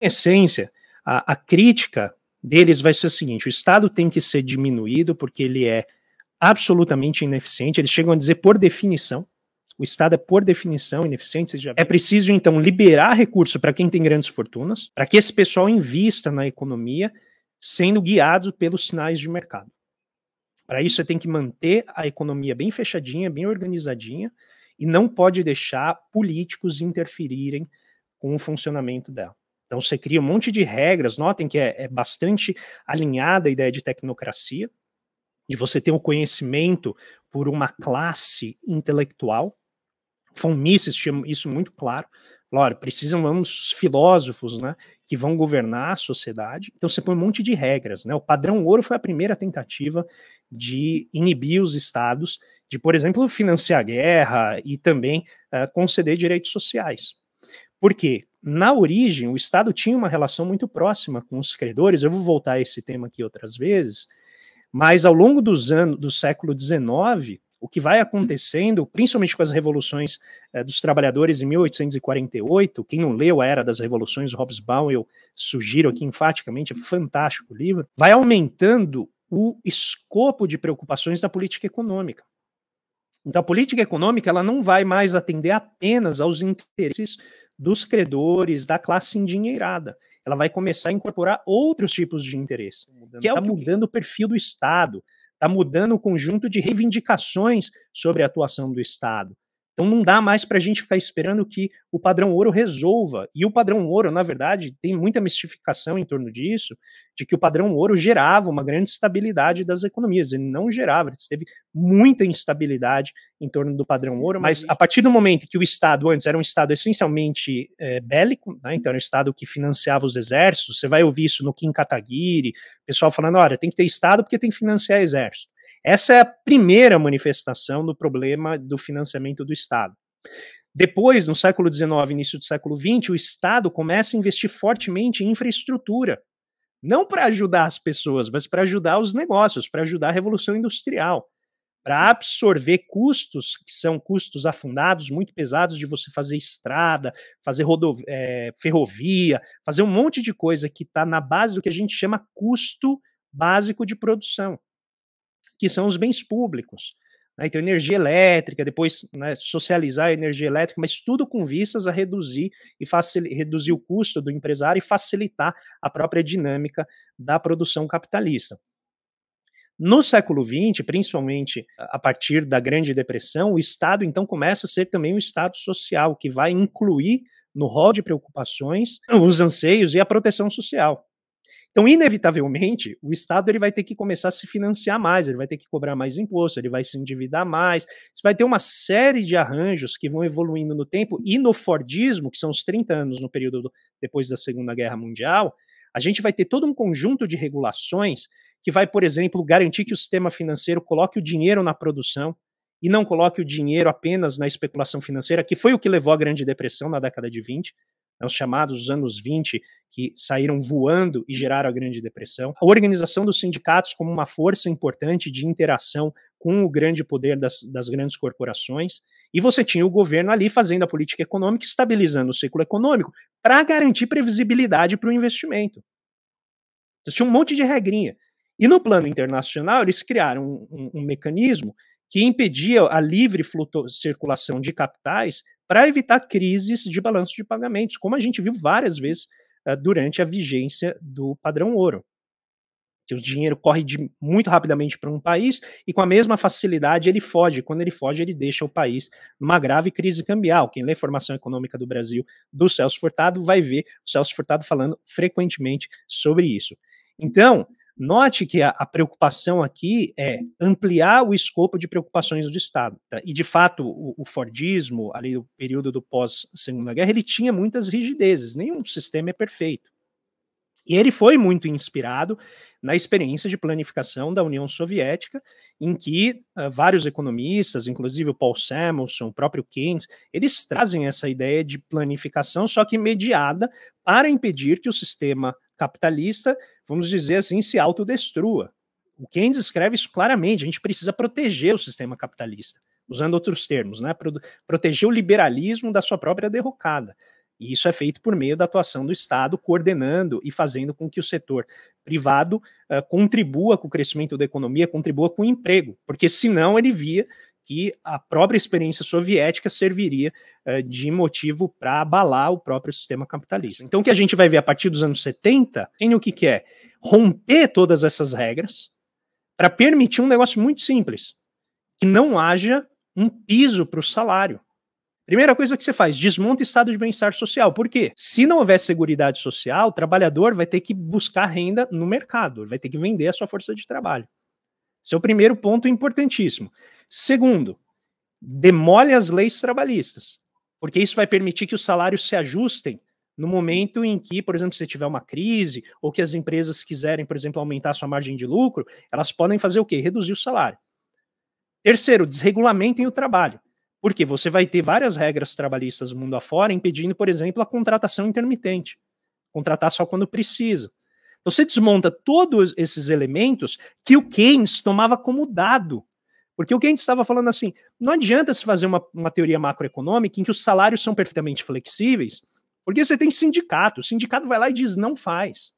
essência, a, a crítica deles vai ser a seguinte: o Estado tem que ser diminuído porque ele é absolutamente ineficiente. Eles chegam a dizer por definição. O Estado é, por definição, ineficiente. É preciso, então, liberar recurso para quem tem grandes fortunas, para que esse pessoal invista na economia, sendo guiado pelos sinais de mercado. Para isso, você tem que manter a economia bem fechadinha, bem organizadinha, e não pode deixar políticos interferirem com o funcionamento dela. Então você cria um monte de regras, notem que é, é bastante alinhada a ideia de tecnocracia, de você ter o um conhecimento por uma classe intelectual. Von Mises tinha isso muito claro. Olha, precisam vamos filósofos, né, que vão governar a sociedade. Então você põe um monte de regras, né? O padrão ouro foi a primeira tentativa de inibir os estados de, por exemplo, financiar a guerra e também uh, conceder direitos sociais. Porque, na origem, o Estado tinha uma relação muito próxima com os credores. Eu vou voltar a esse tema aqui outras vezes, mas ao longo dos anos do século XIX, o que vai acontecendo, principalmente com as revoluções eh, dos trabalhadores em 1848, quem não leu A Era das Revoluções, Hobbes Baum, eu sugiro aqui enfaticamente, é fantástico o livro, vai aumentando o escopo de preocupações da política econômica. Então, a política econômica ela não vai mais atender apenas aos interesses dos credores, da classe endinheirada. Ela vai começar a incorporar outros tipos de interesse, tá mudando, que é tá o que... mudando o perfil do Estado, está mudando o conjunto de reivindicações sobre a atuação do Estado, então não dá mais para a gente ficar esperando que o padrão ouro resolva. E o padrão ouro, na verdade, tem muita mistificação em torno disso, de que o padrão ouro gerava uma grande estabilidade das economias. Ele não gerava, ele teve muita instabilidade em torno do padrão uhum. ouro, mas a partir do momento que o Estado antes era um Estado essencialmente é, bélico, né? então era um Estado que financiava os exércitos, você vai ouvir isso no Kim Kataguiri, pessoal falando, olha, tem que ter Estado porque tem que financiar exército. Essa é a primeira manifestação do problema do financiamento do Estado. Depois, no século XIX, início do século XX, o Estado começa a investir fortemente em infraestrutura. Não para ajudar as pessoas, mas para ajudar os negócios, para ajudar a Revolução Industrial, para absorver custos, que são custos afundados, muito pesados, de você fazer estrada, fazer é, ferrovia, fazer um monte de coisa que está na base do que a gente chama custo básico de produção que são os bens públicos. Né? Então, energia elétrica, depois né, socializar a energia elétrica, mas tudo com vistas a reduzir e reduzir o custo do empresário e facilitar a própria dinâmica da produção capitalista. No século XX, principalmente a partir da Grande Depressão, o Estado então começa a ser também um Estado social, que vai incluir no rol de preocupações os anseios e a proteção social. Então, inevitavelmente, o Estado ele vai ter que começar a se financiar mais, ele vai ter que cobrar mais imposto, ele vai se endividar mais. Você vai ter uma série de arranjos que vão evoluindo no tempo e no Fordismo, que são os 30 anos no período do, depois da Segunda Guerra Mundial, a gente vai ter todo um conjunto de regulações que vai, por exemplo, garantir que o sistema financeiro coloque o dinheiro na produção e não coloque o dinheiro apenas na especulação financeira, que foi o que levou à Grande Depressão na década de 20 né, os chamados anos 20, que saíram voando e geraram a Grande Depressão, a organização dos sindicatos como uma força importante de interação com o grande poder das, das grandes corporações, e você tinha o governo ali fazendo a política econômica, estabilizando o ciclo econômico, para garantir previsibilidade para o investimento. Então, tinha um monte de regrinha. E no plano internacional, eles criaram um, um, um mecanismo que impedia a livre circulação de capitais para evitar crises de balanço de pagamentos, como a gente viu várias vezes uh, durante a vigência do padrão ouro. Que o dinheiro corre de, muito rapidamente para um país e com a mesma facilidade ele foge. Quando ele foge, ele deixa o país numa grave crise cambial. Quem lê Formação Econômica do Brasil do Celso Furtado vai ver o Celso Furtado falando frequentemente sobre isso. Então, Note que a, a, preocupação aqui é ampliar o escopo de preocupações do Estado. Tá? E, de fato, o, o, Fordismo, ali o período do pós-Segunda Guerra, ele tinha muitas rigidezes, nenhum sistema é perfeito. E ele foi muito inspirado na experiência de planificação da União Soviética, em que uh, vários economistas, inclusive o Paul Samuelson, o próprio Keynes, eles trazem essa ideia de planificação, só que mediada para impedir que o sistema capitalista vamos dizer assim, se autodestrua. O Keynes escreve isso claramente, a gente precisa proteger o sistema capitalista, usando outros termos, né? proteger o liberalismo da sua própria derrocada. E isso é feito por meio da atuação do Estado, coordenando e fazendo com que o setor privado uh, contribua com o crescimento da economia, contribua com o emprego, porque senão ele via que a própria experiência soviética serviria uh, de motivo para abalar o próprio sistema capitalista. Então, o que a gente vai ver a partir dos anos 70, tem o que, que é? romper todas essas regras para permitir um negócio muito simples, que não haja um piso para o salário. Primeira coisa que você faz, desmonta o estado de bem-estar social. Por quê? Se não houver seguridade social, o trabalhador vai ter que buscar renda no mercado, vai ter que vender a sua força de trabalho. Esse é o primeiro ponto importantíssimo. Segundo, demole as leis trabalhistas, porque isso vai permitir que os salários se ajustem no momento em que, por exemplo, se tiver uma crise ou que as empresas quiserem, por exemplo, aumentar sua margem de lucro, elas podem fazer o quê? Reduzir o salário. Terceiro, desregulamentem o trabalho. Porque você vai ter várias regras trabalhistas mundo afora impedindo, por exemplo, a contratação intermitente. Contratar só quando precisa. Então, você desmonta todos esses elementos que o Keynes tomava como dado. Porque o Keynes estava falando assim: não adianta se fazer uma, uma teoria macroeconômica em que os salários são perfeitamente flexíveis porque você tem sindicato, o sindicato vai lá e diz não faz.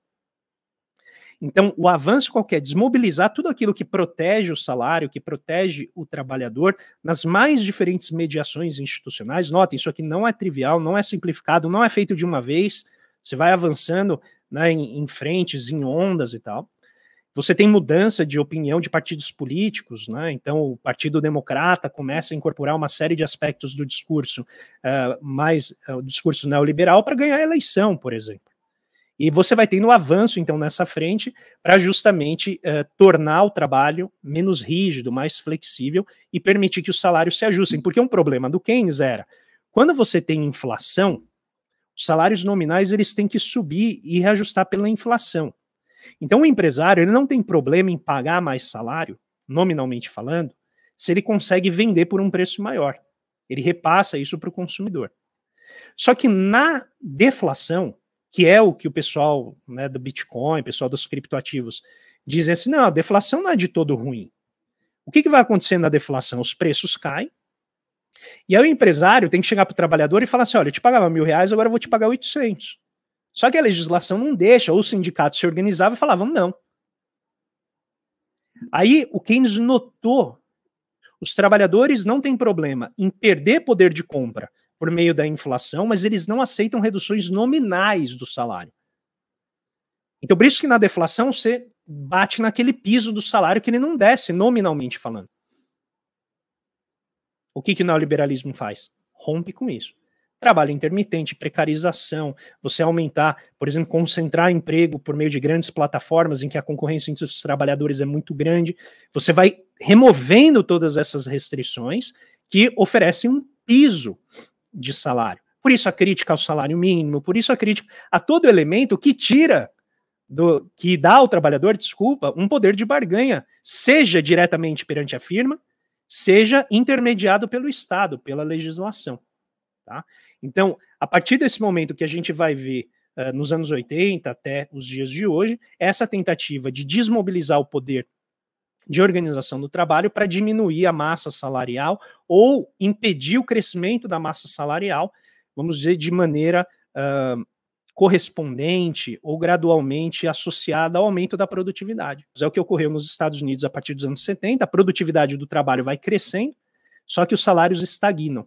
Então, o avanço qualquer, desmobilizar tudo aquilo que protege o salário, que protege o trabalhador, nas mais diferentes mediações institucionais. Notem, isso aqui não é trivial, não é simplificado, não é feito de uma vez. Você vai avançando né, em, em frentes, em ondas e tal. Você tem mudança de opinião de partidos políticos, né? então o Partido Democrata começa a incorporar uma série de aspectos do discurso uh, mais uh, discurso neoliberal para ganhar a eleição, por exemplo. E você vai tendo avanço, então, nessa frente para justamente uh, tornar o trabalho menos rígido, mais flexível e permitir que os salários se ajustem. Porque um problema do Keynes era, quando você tem inflação, os salários nominais eles têm que subir e reajustar pela inflação. Então, o empresário ele não tem problema em pagar mais salário, nominalmente falando, se ele consegue vender por um preço maior. Ele repassa isso para o consumidor. Só que na deflação, que é o que o pessoal né, do Bitcoin, pessoal dos criptoativos, dizem assim: não, a deflação não é de todo ruim. O que, que vai acontecer na deflação? Os preços caem. E aí o empresário tem que chegar para o trabalhador e falar assim: olha, eu te pagava mil reais, agora eu vou te pagar 800. Só que a legislação não deixa, ou o sindicato se organizava e falava, não. Aí o Keynes notou: os trabalhadores não têm problema em perder poder de compra por meio da inflação, mas eles não aceitam reduções nominais do salário. Então, por isso que na deflação você bate naquele piso do salário que ele não desce, nominalmente falando. O que, que o neoliberalismo faz? Rompe com isso trabalho intermitente, precarização, você aumentar, por exemplo, concentrar emprego por meio de grandes plataformas em que a concorrência entre os trabalhadores é muito grande, você vai removendo todas essas restrições que oferecem um piso de salário. Por isso a crítica ao salário mínimo, por isso a crítica a todo elemento que tira do que dá ao trabalhador, desculpa, um poder de barganha, seja diretamente perante a firma, seja intermediado pelo Estado, pela legislação, tá? Então, a partir desse momento que a gente vai ver uh, nos anos 80 até os dias de hoje, essa tentativa de desmobilizar o poder de organização do trabalho para diminuir a massa salarial ou impedir o crescimento da massa salarial, vamos dizer, de maneira uh, correspondente ou gradualmente associada ao aumento da produtividade. É o que ocorreu nos Estados Unidos a partir dos anos 70, a produtividade do trabalho vai crescendo, só que os salários estagnam.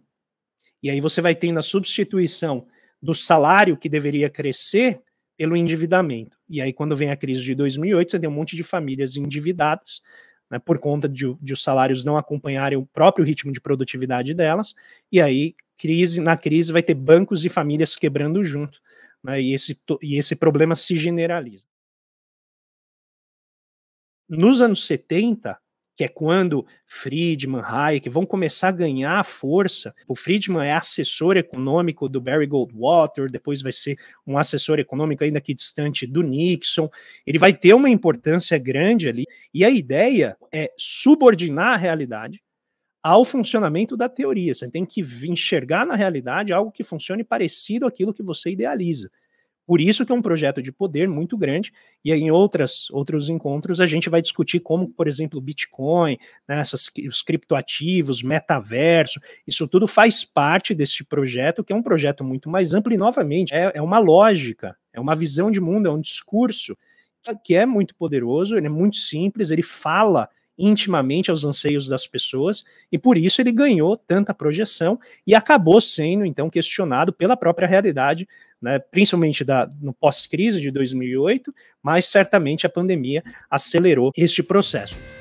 E aí você vai tendo a substituição do salário que deveria crescer pelo endividamento. E aí, quando vem a crise de 2008, você tem um monte de famílias endividadas, né, por conta de, de, os salários não acompanharem o próprio ritmo de produtividade delas, e aí, crise na crise, vai ter bancos e famílias quebrando junto, né, e, esse, e esse problema se generaliza. Nos anos 70, que é quando Friedman, Hayek vão começar a ganhar força. O Friedman é assessor econômico do Barry Goldwater, depois vai ser um assessor econômico ainda que distante do Nixon. Ele vai ter uma importância grande ali. E a ideia é subordinar a realidade ao funcionamento da teoria. Você tem que enxergar na realidade algo que funcione parecido àquilo que você idealiza. Por isso que é um projeto de poder muito grande, e em outras, outros encontros a gente vai discutir como, por exemplo, Bitcoin, né, essas, os criptoativos, metaverso, isso tudo faz parte deste projeto, que é um projeto muito mais amplo e, novamente, é, é uma lógica, é uma visão de mundo, é um discurso que é muito poderoso, ele é muito simples, ele fala intimamente aos anseios das pessoas e por isso ele ganhou tanta projeção e acabou sendo então questionado pela própria realidade né, principalmente da, no pós-crise de 2008, mas certamente a pandemia acelerou este processo.